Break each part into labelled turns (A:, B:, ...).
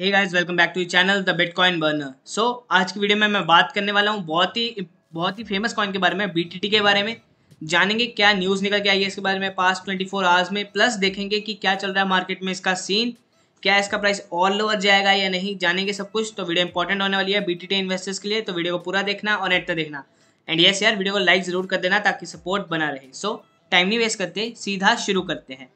A: hey guys welcome back to channel the Bitcoin Burner so आज की video में मैं बात करने वाला हूँ बहुत ही बहुत ही फेमस कॉइन के बारे में बीटीटी के बारे में जानेंगे क्या न्यूज़ निकल के आई है इसके बारे में पास्ट 24 आवर्स में प्लस देखेंगे कि क्या चल रहा है मार्केट में इसका सीन क्या इसका प्राइस ऑल ओवर जाएगा या नहीं जानेंगे सब कुछ तो वीडियो इंपॉर्टेंट होने वाली है टी इन्वेस्टर्स के लिए तो वीडियो को पूरा देखना और एट तक देखना एंड यस यार वीडियो को लाइक ज़रूर कर देना ताकि सपोर्ट बना रहे सो so, टाइम नहीं वेस्ट करते सीधा शुरू करते हैं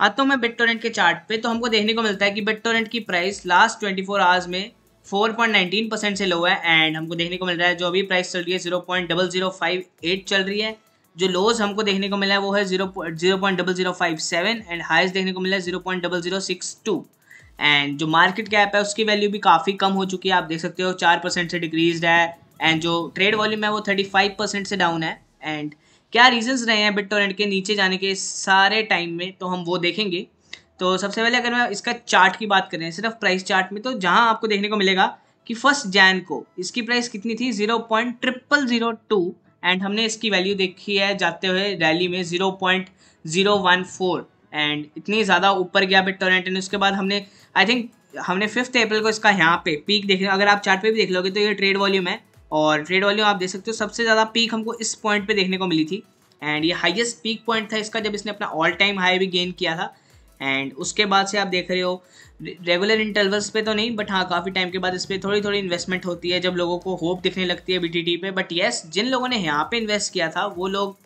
A: आता हूँ मैं बिट टोरेंट के चार्ट पे तो हमको देखने को मिलता है कि बिट टोरेंट की प्राइस लास्ट 24 आवर्स में 4.19 परसेंट से लो है एंड हमको देखने को मिल रहा है जो अभी प्राइस चल रही है 0.0058 चल रही है जो लोज हमको देखने को मिला है वो है zero zero point double zero five seven and highs देखने को मिला है zero point double zero six two and जो मार्केट कैप है उसकी वैल्यू भी काफ़ी कम हो चुकी है आप देख सकते हो चार परसेंट से डिक्रीज है एंड जो ट्रेड वॉल्यूम है वो थर्टी फाइव परसेंट से डाउन है एंड क्या रीजंस रहे हैं बिट टोरेंट के नीचे जाने के सारे टाइम में तो हम वो देखेंगे तो सबसे पहले अगर मैं इसका चार्ट की बात करें सिर्फ प्राइस चार्ट में तो जहाँ आपको देखने को मिलेगा कि फर्स्ट जैन को इसकी प्राइस कितनी थी zero point triple zero two and हमने इसकी वैल्यू देखी है जाते हुए रैली में zero point zero one four and इतनी ज़्यादा ऊपर गया बिट टोरेंट एंड उसके बाद हमने आई थिंक हमने फिफ्थ अप्रैल को इसका यहाँ पे पीक देख अगर आप चार्ट पे भी देख लोगे तो ये ट्रेड वॉल्यूम है और ट्रेड वॉल्यूम आप देख सकते हो सबसे ज़्यादा पीक हमको इस पॉइंट पे देखने को मिली थी एंड ये हाईएस्ट पीक पॉइंट था इसका जब इसने अपना ऑल टाइम हाई भी गेन किया था एंड उसके बाद से आप देख रहे हो रेगुलर इंटरवल्स पे तो नहीं बट हाँ काफ़ी टाइम के बाद इस पर थोड़ी थोड़ी इन्वेस्टमेंट होती है जब लोगों को होप दिखने लगती है बी पे बट येस जिन लोगों ने यहाँ पे इन्वेस्ट किया था वो लोग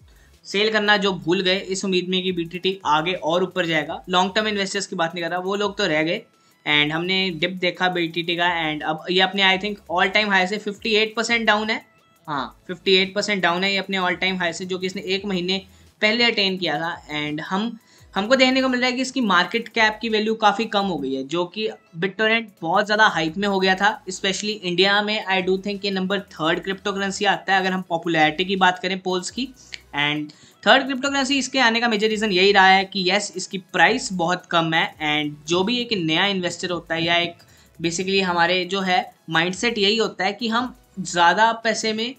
A: सेल करना जो भूल गए इस उम्मीद में कि बी आगे और ऊपर जाएगा लॉन्ग टर्म इन्वेस्टर्स की बात नहीं कर रहा वो लोग तो रह गए एंड हमने डिप देखा बी का एंड अब ये अपने I think all time high से 58 परसेंट डाउन है हाँ 58 परसेंट डाउन है ये अपने ऑल टाइम हाई से जो कि इसने एक महीने पहले अटेन किया था एंड हम हमको देखने को मिल रहा है कि इसकी मार्केट कैप की वैल्यू काफ़ी कम हो गई है जो कि बिटोरेंट बहुत ज़्यादा हाइप में हो गया था स्पेशली इंडिया में आई डू थिंक ये नंबर थर्ड क्रिप्टो करेंसी आता है अगर हम पॉपुलैरिटी की बात करें पोल्स की एंड थर्ड क्रिप्टो करेंसी इसके आने का मेजर रीज़न यही रहा है कि येस इसकी प्राइस बहुत कम है एंड जो भी एक नया इन्वेस्टर होता है या एक बेसिकली हमारे जो है माइंड यही होता है कि हम ज़्यादा पैसे में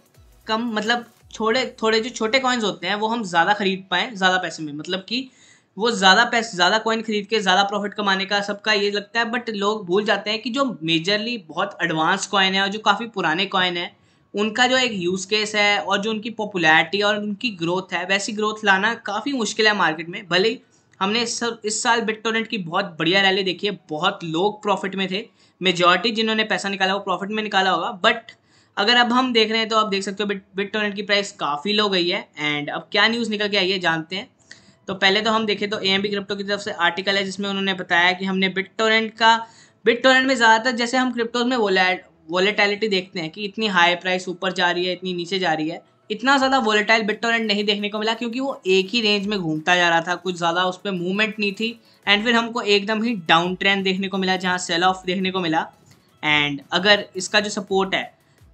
A: कम मतलब थोड़े थोड़े जो छोटे कॉइन्स होते हैं वो हम ज़्यादा खरीद पाएँ ज़्यादा पैसे में मतलब कि वो ज़्यादा पैसे ज़्यादा कॉइन खरीद के ज़्यादा प्रॉफिट कमाने का सबका ये लगता है बट लोग भूल जाते हैं कि जो मेजरली बहुत एडवांस कॉइन है और जो काफ़ी पुराने कॉइन है उनका जो एक यूज़ केस है और जो उनकी पॉपुलैरिटी और उनकी ग्रोथ है वैसी ग्रोथ लाना काफ़ी मुश्किल है मार्केट में भले ही हमने इस, इस साल बिटटोरेंट की बहुत बढ़िया रैली देखी है बहुत लोग प्रॉफिट में थे मेजॉरिटी जिन्होंने पैसा निकाला वो प्रॉफिट में निकाला होगा बट अगर अब हम देख रहे हैं तो आप देख सकते हो बिट बिट टोरेंट की प्राइस काफ़ी लो गई है एंड अब क्या न्यूज़ निकल के आई है जानते हैं तो पहले तो हम देखें तो ए एम बी क्रिप्टो की तरफ से आर्टिकल है जिसमें उन्होंने बताया कि हमने बिट टोरेंट का बिट टोरेंट में ज़्यादातर जैसे हम क्रिप्टोज में वोलेटैलिटी देखते हैं कि इतनी हाई प्राइस ऊपर जा रही है इतनी नीचे जा रही है इतना ज़्यादा वोलेटाइल बिट टोरेंट नहीं देखने को मिला क्योंकि वो एक ही रेंज में घूमता जा रहा था कुछ ज़्यादा उस पर मूवमेंट नहीं थी एंड फिर हमको एकदम ही डाउन ट्रेंड देखने को मिला जहाँ सेल ऑफ देखने को मिला एंड अगर इसका जो सपोर्ट है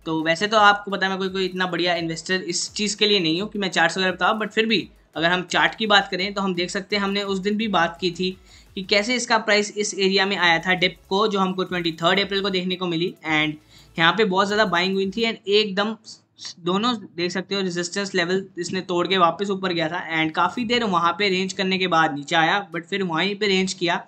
A: तो वैसे तो आपको पता है मैं कोई कोई इतना बढ़िया इन्वेस्टर इस चीज़ के लिए नहीं हूँ कि मैं चार्ट वगैरह बताऊँ बट फिर भी अगर हम चार्ट की बात करें तो हम देख सकते हैं हमने उस दिन भी बात की थी कि कैसे इसका प्राइस इस एरिया में आया था डिप को जो हमको ट्वेंटी थर्ड अप्रैल को देखने को मिली एंड यहाँ पर बहुत ज़्यादा बाइंग हुई थी एंड एकदम दोनों देख सकते हो रेजिस्टेंस लेवल इसने तोड़ के वापस ऊपर गया था एंड काफ़ी देर वहाँ पे रेंज करने के बाद नीचे आया बट फिर वहीं पे रेंज किया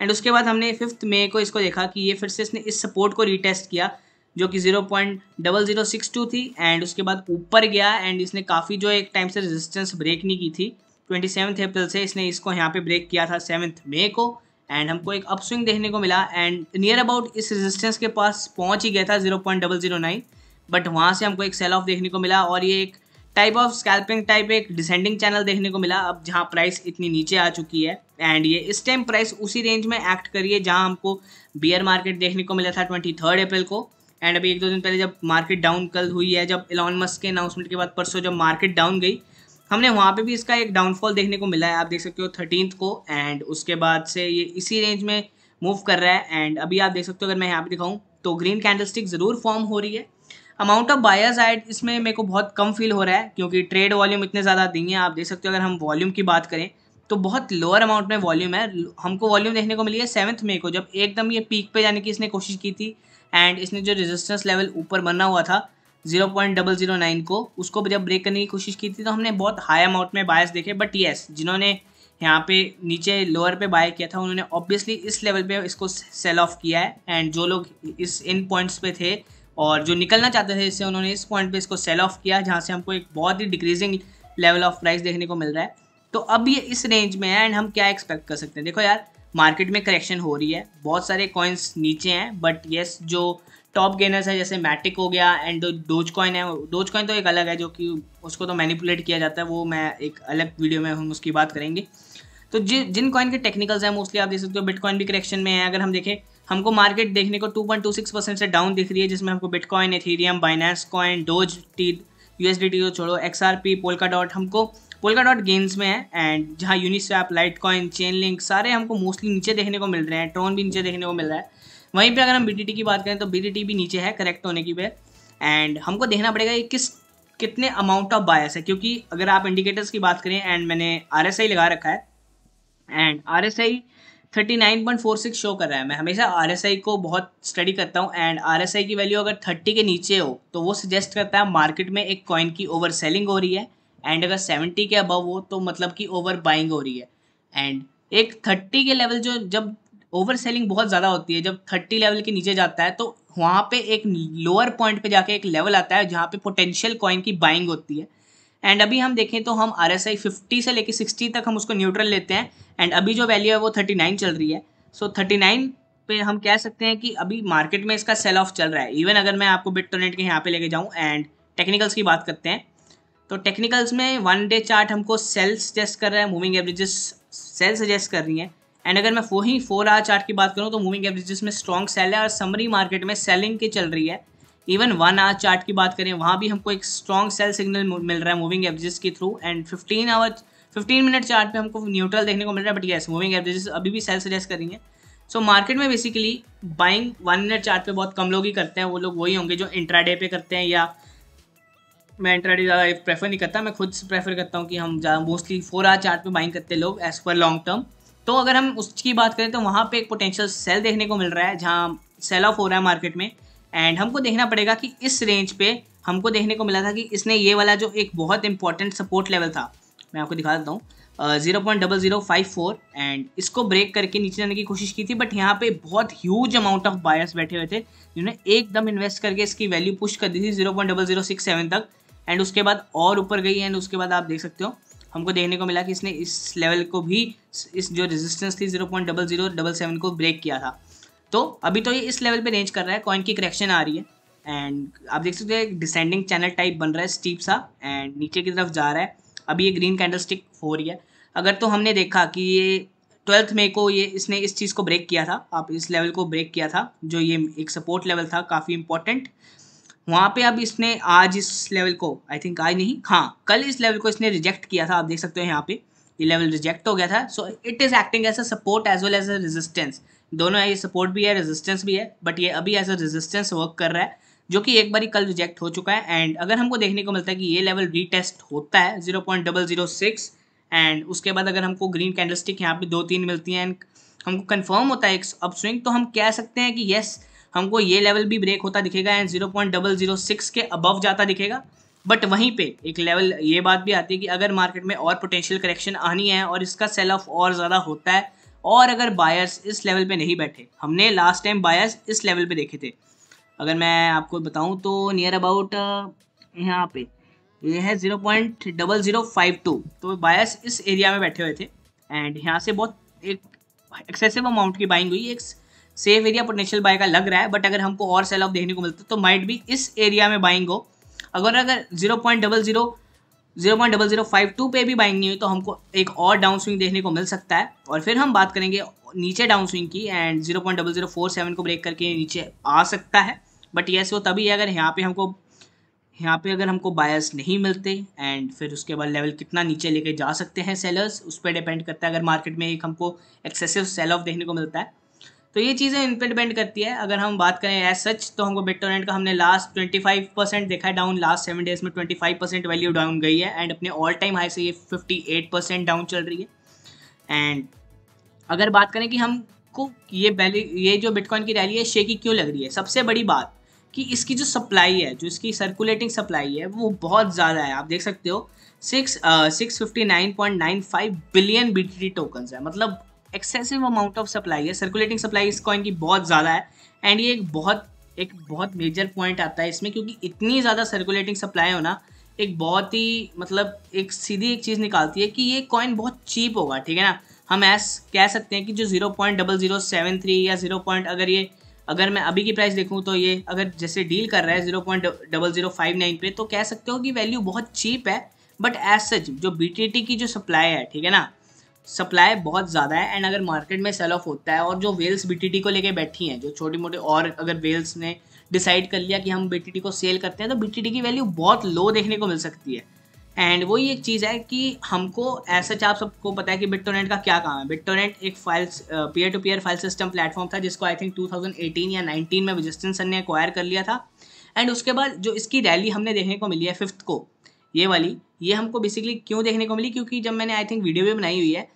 A: एंड उसके बाद हमने फिफ्थ मे को इसको देखा कि ये फिर से इसने इस सपोर्ट को रीटेस्ट किया जो कि zero point double zero six two थी एंड उसके बाद ऊपर गया एंड इसने काफ़ी जो एक टाइम से रेजिस्टेंस ब्रेक नहीं की थी ट्वेंटी सेवन्थ अप्रैल से इसने इसको यहाँ पे ब्रेक किया था सेवन्थ मे को एंड हमको एक अपस्विंग देखने को मिला एंड नियर अबाउट इस रेजिस्टेंस के पास पहुँच ही गया था zero point double zero nine but वहाँ से हमको एक सेल ऑफ देखने को मिला और ये एक टाइप ऑफ स्कैल्पिंग टाइप एक डिसेंडिंग चैनल देखने को मिला अब जहाँ प्राइस इतनी नीचे आ चुकी है एंड ये इस टाइम प्राइस उसी रेंज में एक्ट करिए जहाँ हमको बियर मार्केट देखने को मिला था ट्वेंटी थर्ड अप्रैल को एंड अभी एक दो दिन पहले जब मार्केट डाउन कल हुई है जब इलॉन मस्क के अनाउंसमेंट के बाद परसों जब मार्केट डाउन गई हमने वहाँ पे भी इसका एक डाउनफॉल देखने को मिला है आप देख सकते हो थर्टीन को एंड उसके बाद से ये इसी रेंज में मूव कर रहा है एंड अभी आप देख सकते हो अगर मैं यहाँ पे दिखाऊँ तो ग्रीन कैंडल ज़रूर फॉर्म हो रही है अमाउंट ऑफ बायर्स एड इसमें मेरे को बहुत कम फील हो रहा है क्योंकि ट्रेड वॉल्यूम इतने ज़्यादा दी है आप देख सकते हो अगर हम वॉल्यूम की बात करें तो बहुत लोअर अमाउंट में वॉल्यूम है हमको वॉल्यूम देखने को मिली है सेवन्थ मे को जब एकदम ये पीक पे जाने की इसने कोशिश की थी एंड इसने जो रेजिस्टेंस लेवल ऊपर बना हुआ था 0.009 को उसको जब ब्रेक करने की कोशिश की थी तो हमने बहुत हाई अमाउंट में बायस देखे बट येस जिन्होंने यहाँ पे नीचे लोअर पे बाय किया था उन्होंने ऑब्वियसली इस लेवल पे इसको सेल ऑफ किया है एंड जो लोग इस इन पॉइंट्स पे थे और जो निकलना चाहते थे इससे उन्होंने इस पॉइंट पे इसको सेल ऑफ किया जहाँ से हमको एक बहुत ही डिक्रीजिंग लेवल ऑफ प्राइस देखने को मिल रहा है तो अब ये इस रेंज में है एंड हम क्या एक्सपेक्ट कर सकते हैं देखो यार मार्केट में करेक्शन हो रही है बहुत सारे कॉइन्स नीचे हैं बट येस जो टॉप गेनर्स है जैसे मैटिक हो गया एंड डोज कॉइन है डोज कॉइन तो एक अलग है जो कि उसको तो मैनिपुलेट किया जाता है वो मैं एक अलग वीडियो में हम उसकी बात करेंगे तो जि जिन कॉइन के टेक्निकल्स हैं मोस्टली आप देख सकते हो बिटकॉइन भी करेक्शन में है अगर हम देखें हमको मार्केट देखने को 2.26 परसेंट से डाउन दिख रही है जिसमें हमको Bitcoin Ethereum Binance coin Doge T U S D T छोड़ो X R P Polkadot हमको पोलका डॉट गेम्स में है एंड जहाँ Uniswap Litecoin Chainlink सारे हमको मोस्टली नीचे देखने को मिल रहे हैं ट्रोन भी नीचे देखने को मिल रहा है वहीं पर अगर हम बी की बात करें तो बी भी नीचे है करेक्ट होने की पे एंड हमको देखना पड़ेगा कि किस कितने अमाउंट ऑफ बायस है क्योंकि अगर आप इंडिकेटर्स की बात करें एंड मैंने आर लगा रखा है and R S I thirty nine point four six show कर रहा है मैं हमेशा आर एस आई को बहुत स्टडी करता हूँ एंड आर एस आई की वैल्यू अगर थर्टी के नीचे हो तो वो सजेस्ट करता है मार्केट में एक कॉइन की ओवर सेलिंग हो रही है एंड अगर सेवेंटी के अबव हो तो मतलब कि ओवर बाइंग हो रही है एंड एक थर्टी के लेवल जो जब ओवर सेलिंग बहुत ज़्यादा होती है जब थर्टी लेवल के नीचे जाता है तो वहाँ पे एक लोअर पॉइंट पे जाके एक लेवल आता है जहाँ पे पोटेंशियल कॉइन की बाइंग होती है एंड अभी हम देखें तो हम आर एस आई फिफ्टी से लेकर सिक्सटी तक हम उसको न्यूट्रल लेते हैं एंड अभी जो वैल्यू है वो थर्टी नाइन चल रही है सो थर्टी नाइन पे हम कह सकते हैं कि अभी मार्केट में इसका सेल ऑफ चल रहा है इवन अगर मैं आपको बिट टोनेट के यहाँ पे लेके जाऊँ एंड टेक्निकल्स की बात करते हैं तो टेक्निकल्स में वन डे चार्ट हमको सेल सजेस्ट कर रहा है मूविंग एवरेजेस सेल सजेस्ट कर रही हैं एंड अगर मैं वही फोर आर चार्ट की बात करूँ तो मूविंग एवरेजेस में स्ट्रॉन्ग सेल है और समरी मार्केट में सेलिंग की चल रही है इवन वन आवर चार्ट की बात करें वहाँ भी हमको एक स्ट्रॉन्ग सेल सिग्नल मिल रहा है मूविंग एवरेजेस के through and fifteen hour fifteen minute chart पे हमको न्यूट्रल देखने को मिल रहा है बट येस मूविंग एवरेजेस अभी भी सेल सजेस्ट है सो so, मार्केट में basically buying one minute chart पे बहुत कम लोग ही करते हैं वो लोग वही होंगे जो इंट्राडे पे करते हैं या मैं इंट्राडे ज़्यादा प्रेफर नहीं करता मैं खुद से प्रेफर करता हूँ कि हम ज़्यादा मोस्टली फोर आर चार्ट पे बाइंग करते लोग एज पर लॉन्ग टर्म तो अगर हम उसकी बात करें तो वहाँ पर एक पोटेंशियल सेल देखने को मिल रहा है जहाँ सेल ऑफ हो रहा है मार्केट में एंड हमको देखना पड़ेगा कि इस रेंज पे हमको देखने को मिला था कि इसने ये वाला जो एक बहुत इंपॉर्टेंट सपोर्ट लेवल था मैं आपको दिखा देता हूँ zero point double zero five four and इसको ब्रेक करके नीचे जाने की कोशिश की थी बट यहाँ पे बहुत ह्यूज अमाउंट ऑफ बायर्स बैठे हुए थे जिन्होंने एकदम इन्वेस्ट करके इसकी वैल्यू पुश कर दी थी zero point double zero six seven तक एंड उसके बाद और ऊपर गई एंड उसके बाद आप देख सकते हो हमको देखने को मिला कि इसने इस लेवल को भी इस जो रेजिस्टेंस थी zero point double zero double seven को ब्रेक किया था तो अभी तो ये इस लेवल पे रेंज कर रहा है कॉइन की करेक्शन आ रही है एंड आप देख सकते हो एक डिसेंडिंग चैनल टाइप बन रहा है स्टीप सा एंड नीचे की तरफ जा रहा है अभी ये ग्रीन कैंडल स्टिक हो रही है अगर तो हमने देखा कि ये ट्वेल्थ मे को ये इसने इस चीज़ को ब्रेक किया था आप इस लेवल को ब्रेक किया था जो ये एक सपोर्ट लेवल था काफ़ी इंपॉर्टेंट वहाँ पे अब इसने आज इस लेवल को आई थिंक आज नहीं हाँ कल इस लेवल को इसने रिजेक्ट किया था आप देख सकते हो यहाँ पे ये लेवल रिजेक्ट हो गया था so it is acting as a support as well as a resistance दोनों है ये सपोर्ट भी है रेजिस्टेंस भी है बट ये अभी एज अ रेजिस्टेंस वर्क कर रहा है जो कि एक बार कल रिजेक्ट हो चुका है एंड अगर हमको देखने को मिलता है कि ये लेवल रीटेस्ट होता है zero point double zero six and उसके बाद अगर हमको ग्रीन कैंडल स्टिक यहाँ पे दो तीन मिलती हैं एंड हमको कन्फर्म होता है एक अप स्विंग तो हम कह सकते हैं कि येस yes, हमको ये लेवल भी ब्रेक होता दिखेगा and zero point double zero six के अबव जाता दिखेगा बट वहीं पे एक लेवल ये बात भी आती है कि अगर मार्केट में और पोटेंशियल करेक्शन आनी है और इसका सेल ऑफ और ज़्यादा होता है और अगर बायर्स इस लेवल पे नहीं बैठे हमने लास्ट टाइम बायर्स इस लेवल पे देखे थे अगर मैं आपको बताऊं तो नियर अबाउट यहाँ पे ये है zero point double zero five two तो बायर्स इस एरिया में बैठे हुए थे एंड यहाँ से बहुत एक एक्सेसिव अमाउंट की बाइंग हुई एक सेफ एरिया पोटेंशियल बाय का लग रहा है बट अगर हमको और सेल ऑफ देखने को मिलता तो माइट भी इस एरिया में बाइंग हो अगर अगर zero point double zero zero point double zero five two पे भी बाइंग नहीं हुई तो हमको एक और डाउन स्विंग देखने को मिल सकता है और फिर हम बात करेंगे नीचे डाउन स्विंग की and zero point double zero four seven को ब्रेक करके नीचे आ सकता है बट येस वो तभी अगर यहाँ पे हमको यहाँ पे अगर हमको बायस नहीं मिलते एंड फिर उसके बाद लेवल कितना नीचे लेके जा सकते हैं सेलर्स उस पर डिपेंड करता है अगर मार्केट में एक हमको एक्सेसिव सेल ऑफ देखने को मिलता है तो ये चीज़ें इन पर डिपेंड करती है अगर हम बात करें एज सच तो हमको बिट टोरेंट का हमने लास्ट ट्वेंटी फाइव परसेंट देखा है डाउन लास्ट सेवन डेज में twenty five percent value down गई है एंड अपने ऑल टाइम हाई से ये फिफ्टी एट परसेंट डाउन चल रही है एंड अगर बात करें कि हमको ये वैल्यू ये जो बिटकॉइन की रैली है शेकी क्यों लग रही है सबसे बड़ी बात कि इसकी जो सप्लाई है जो इसकी सर्कुलेटिंग सप्लाई है वो बहुत ज़्यादा है आप देख सकते हो six six fifty nine point nine five billion B T T tokens है मतलब एक्सेसिव अमाउंट ऑफ सप्लाई है सर्कुलेटिंग सप्लाई इस कॉइन की बहुत ज़्यादा है एंड ये एक बहुत एक बहुत मेजर पॉइंट आता है इसमें क्योंकि इतनी ज़्यादा सर्कुलेटिंग सप्लाई होना एक बहुत ही मतलब एक सीधी एक चीज़ निकालती है कि ये कॉइन बहुत चीप होगा ठीक है ना हम ऐस कह सकते हैं कि जो zero point double zero seven three या ज़ीरो पॉइंट अगर ये अगर मैं अभी की प्राइस देखूँ तो ये अगर जैसे डील कर रहा है zero point double zero five nine पे तो कह सकते हो कि वैल्यू बहुत चीप है बट एज सच जो बी की जो सप्लाई है ठीक है ना सप्लाई बहुत ज़्यादा है एंड अगर मार्केट में सेल ऑफ होता है और जो वेल्स बी को लेके बैठी हैं जो छोटी मोटी और अगर वेल्स ने डिसाइड कर लिया कि हम बी को सेल करते हैं तो बी की वैल्यू बहुत लो देखने को मिल सकती है एंड वही एक चीज़ है कि हमको ऐसा आप सबको पता है कि बिटटोनेट का क्या काम है बिटटोनेट एक files peer to peer file system platform था जिसको आई थिंक 2018 या 19 में विजिस्टन सन ने एक्वायर कर लिया था एंड उसके बाद जो इसकी रैली हमने देखने को मिली है फिफ्थ को ये वाली ये हमको बेसिकली क्यों देखने को मिली क्योंकि जब मैंने आई थिंक वीडियो भी बनाई हुई है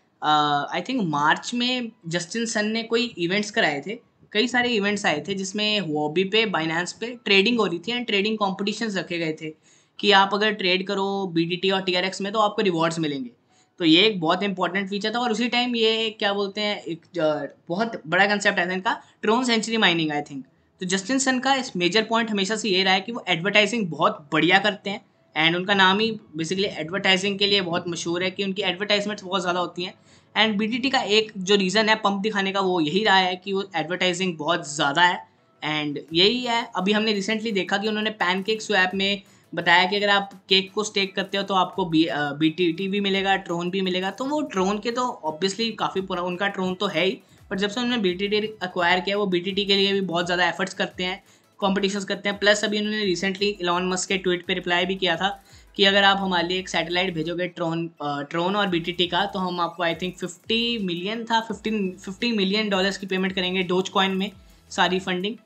A: आई थिंक मार्च में जस्टिन सन ने कोई इवेंट्स कराए थे कई सारे इवेंट्स आए थे जिसमें हॉबी पे बाइनेंस पे ट्रेडिंग हो रही थी एंड ट्रेडिंग कॉम्पिटिशन रखे गए थे कि आप अगर ट्रेड करो बी और टी में तो आपको रिवॉर्ड्स मिलेंगे तो ये एक बहुत इंपॉर्टेंट फीचर था और उसी टाइम ये क्या बोलते हैं एक uh, बहुत बड़ा कंसेप्ट आया था इनका Tron century mining I think तो जस्टिन सन का इस मेजर पॉइंट हमेशा से ये रहा है कि वो एडवर्टाइजिंग बहुत बढ़िया करते हैं एंड उनका नाम ही बेसिकली एडवर्टाइजिंग के लिए बहुत मशहूर है कि उनकी एडवर्टाइजमेंट्स बहुत ज़्यादा होती हैं एंड बी का एक जो रीज़न है पंप दिखाने का वो यही रहा है कि वो एडवर्टाइजिंग बहुत ज़्यादा है एंड यही है अभी हमने रिसेंटली देखा कि उन्होंने पैन केक स्वैप में बताया कि अगर आप केक को स्टेक करते हो तो आपको बी बी टी टी भी मिलेगा ट्रोन भी मिलेगा तो वो ट्रोन के तो ऑब्वियसली काफ़ी पुराना उनका ट्रोन तो है ही बट जब से उन्होंने बी टी टी अक्वायर किया वो बी टी टी के लिए भी बहुत ज़्यादा एफर्ट्स करते हैं कॉम्पिटिशन करते हैं प्लस अभी उन्होंने रिसेंटली इलॉन मस्क के ट्वीट पर रिप्लाई भी किया था कि अगर आप हमारे लिए एक सैटेलाइट भेजोगे ट्रोन ट्रोन और बी का तो हम आपको आई थिंक फिफ्टी मिलियन था फिफ्टीन फिफ्टी मिलियन डॉलर्स की पेमेंट करेंगे डोज कॉइन में सारी फंडिंग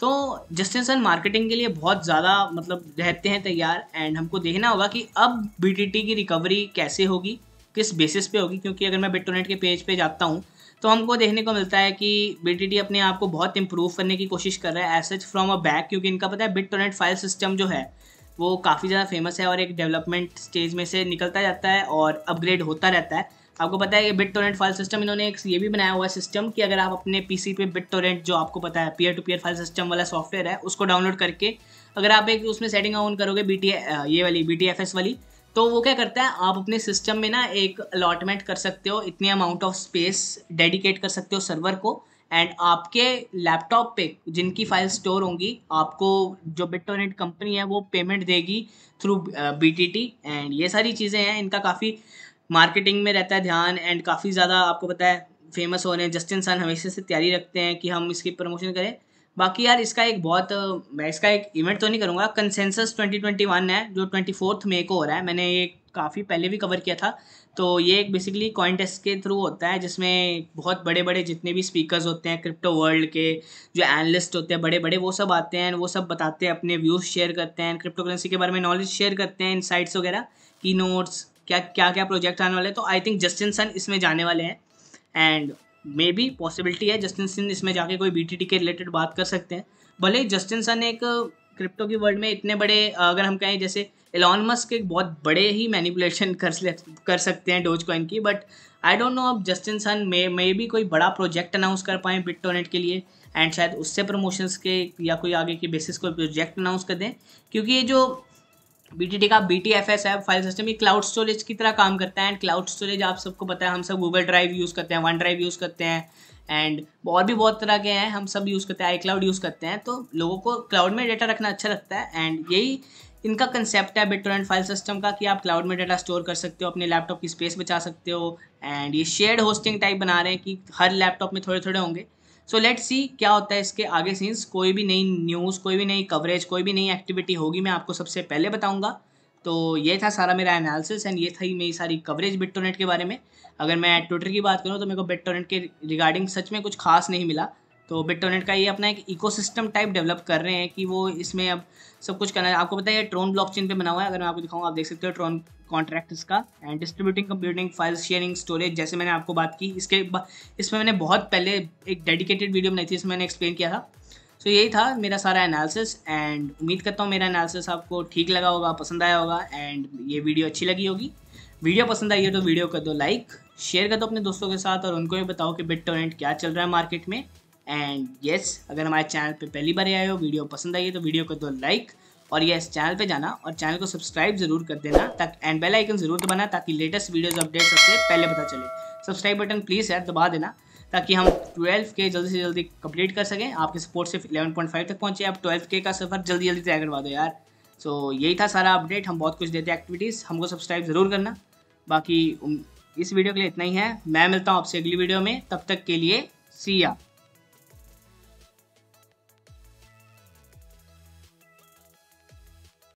A: तो जस्टिसन मार्केटिंग के लिए बहुत ज़्यादा मतलब रहते हैं तैयार एंड हमको देखना होगा कि अब बी की रिकवरी कैसे होगी किस बेसिस पे होगी क्योंकि अगर मैं बिटोनेट के पेज पे जाता हूँ तो हमको देखने को मिलता है कि बी अपने आप को बहुत इंप्रूव करने की कोशिश कर रहा है as such from a back क्योंकि इनका पता है बिट टोनेट फाइल सिस्टम जो है वो काफ़ी ज़्यादा फेमस है और एक डेवलपमेंट स्टेज में से निकलता जाता है और अपग्रेड होता रहता है आपको पता है कि बिट टोरेंट फाइल सिस्टम इन्होंने एक ये भी बनाया हुआ है सिस्टम कि अगर आप अपने पीसी पे बिट टोरेंट जो आपको पता है peer to peer file system वाला सॉफ्टवेयर है उसको डाउनलोड करके अगर आप एक उसमें सेटिंग ऑन करोगे बी ये वाली बी वाली तो वो क्या करता है आप अपने सिस्टम में ना एक अलॉटमेंट कर सकते हो इतने अमाउंट ऑफ स्पेस डेडिकेट कर सकते हो सर्वर को एंड आपके लैपटॉप पे जिनकी फाइल स्टोर होंगी आपको जो बिटोनेट कंपनी है वो पेमेंट देगी through B T T and ये सारी चीज़ें हैं इनका काफ़ी मार्केटिंग में रहता है ध्यान एंड काफ़ी ज़्यादा आपको पता है फेमस हो रहे हैं जस्टिन सन हमेशा से तैयारी रखते हैं कि हम इसकी प्रमोशन करें बाकी यार इसका एक बहुत मैं इसका एक इवेंट तो नहीं करूँगा कंसेंसस 2021 है जो ट्वेंटी फोर्थ मे को हो रहा है मैंने ये काफ़ी पहले भी कवर किया था तो ये एक बेसिकली कॉइन टेस्ट के थ्रू होता है जिसमें बहुत बड़े बड़े जितने भी स्पीकर्स होते हैं क्रिप्टो वर्ल्ड के जो एनालिस्ट होते हैं बड़े बड़े वो सब आते हैं वो सब बताते हैं अपने व्यूज़ शेयर करते हैं क्रिप्टो करेंसी के बारे में नॉलेज शेयर करते हैं इन वगैरह की नोट्स क्या क्या क्या प्रोजेक्ट आने वाले हैं तो आई थिंक जस्टिन सन इसमें जाने वाले हैं एंड मे बी पॉसिबिलिटी है जस्टिन सिंह इसमें जाके कोई टी के रिलेटेड बात कर सकते हैं भले ही जस्टिन सन एक क्रिप्टो की वर्ल्ड में इतने बड़े अगर हम कहें जैसे एलॉन मस्क एक बहुत बड़े ही मैनिपुलेशन कर कर सकते हैं डोज कॉइन की बट आई डोंट नो अब जस्टिन सन मे मे भी कोई बड़ा प्रोजेक्ट अनाउंस कर पाएँ बिटोनेट के लिए एंड शायद उससे प्रमोशंस के या कोई आगे के बेसिस कोई प्रोजेक्ट अनाउंस कर दें क्योंकि ये जो बी का बी टी एफ एस है फाइल सिस्टम ये क्लाउड स्टोरेज की तरह काम करता है एंड क्लाउड स्टोरेज आप सबको पता है हम सब गूगल ड्राइव यूज़ करते हैं वन ड्राइव यूज़ करते हैं एंड और भी बहुत तरह के हैं हम सब यूज़ करते हैं आई क्लाउड यूज़ करते हैं तो लोगों को क्लाउड में डेटा रखना अच्छा लगता है एंड यही इनका कंसेप्ट है बिटोरेंट फाइल सिस्टम का कि आप क्लाउड में डाटा स्टोर कर सकते हो अपने लैपटॉप की स्पेस बचा सकते हो एंड ये शेयर्ड होस्टिंग टाइप बना रहे हैं कि हर लैपटॉप में थोड़े थोड़े होंगे सो लेट सी क्या होता है इसके आगे सीन्स कोई भी नई न्यूज़ कोई भी नई कवरेज कोई भी नई एक्टिविटी होगी मैं आपको सबसे पहले बताऊँगा तो ये था सारा मेरा एनालिसिस एंड ये थी मेरी सारी कवरेज बिट टोनेट के बारे में अगर मैं ट्विटर की बात करूँ तो मेरे को बिट टोनेट के रिगार्डिंग सच में कुछ खास नहीं मिला तो बिटोनेट का ये अपना एक इकोसिस्टम टाइप डेवलप कर रहे हैं कि वो इसमें अब सब कुछ करना है आपको पता है ट्रोन ब्लॉकचेन पे बना हुआ है अगर मैं आपको दिखाऊँ आप देख सकते हो ट्रोन कॉन्ट्रैक्ट इसका and distributing computing file sharing storage जैसे मैंने आपको बात की इसके इसमें मैंने बहुत पहले एक डेडिकेटेड वीडियो बनाई थी इसमें मैंने एक्सप्लेन किया था सो so, यही था मेरा सारा एनालिसिस एंड उम्मीद करता हूँ मेरा एनालिसिस आपको ठीक लगा होगा पसंद आया होगा एंड ये वीडियो अच्छी लगी होगी वीडियो पसंद आई है तो वीडियो कर दो लाइक शेयर कर दो अपने दोस्तों के साथ और उनको भी बताओ कि बिट क्या चल रहा है मार्केट में एंड येस अगर हमारे चैनल पे पहली बार आए हो वीडियो पसंद आई है तो वीडियो को दो लाइक और यस चैनल पे जाना और चैनल को सब्सक्राइब जरूर कर देना ताकि एंड बेल आइकन जरूर दबाना ताकि लेटेस्ट वीडियोस अपडेट सबसे पहले पता चले सब्सक्राइब बटन प्लीज़ यार दबा देना ताकि हम 12 के जल्दी से जल्दी कंप्लीट कर सकें आपके सपोर्ट सिर्फ 11.5 तक पहुंचे आप 12 के का सफ़र जल्दी जल्दी तय करवा दो यार सो so, यही था सारा अपडेट हम बहुत कुछ देते हैं एक्टिविटीज़ हमको सब्सक्राइब ज़रूर करना बाकी इस वीडियो के लिए इतना ही है मैं मिलता हूँ आपसे अगली वीडियो में तब तक के लिए सिया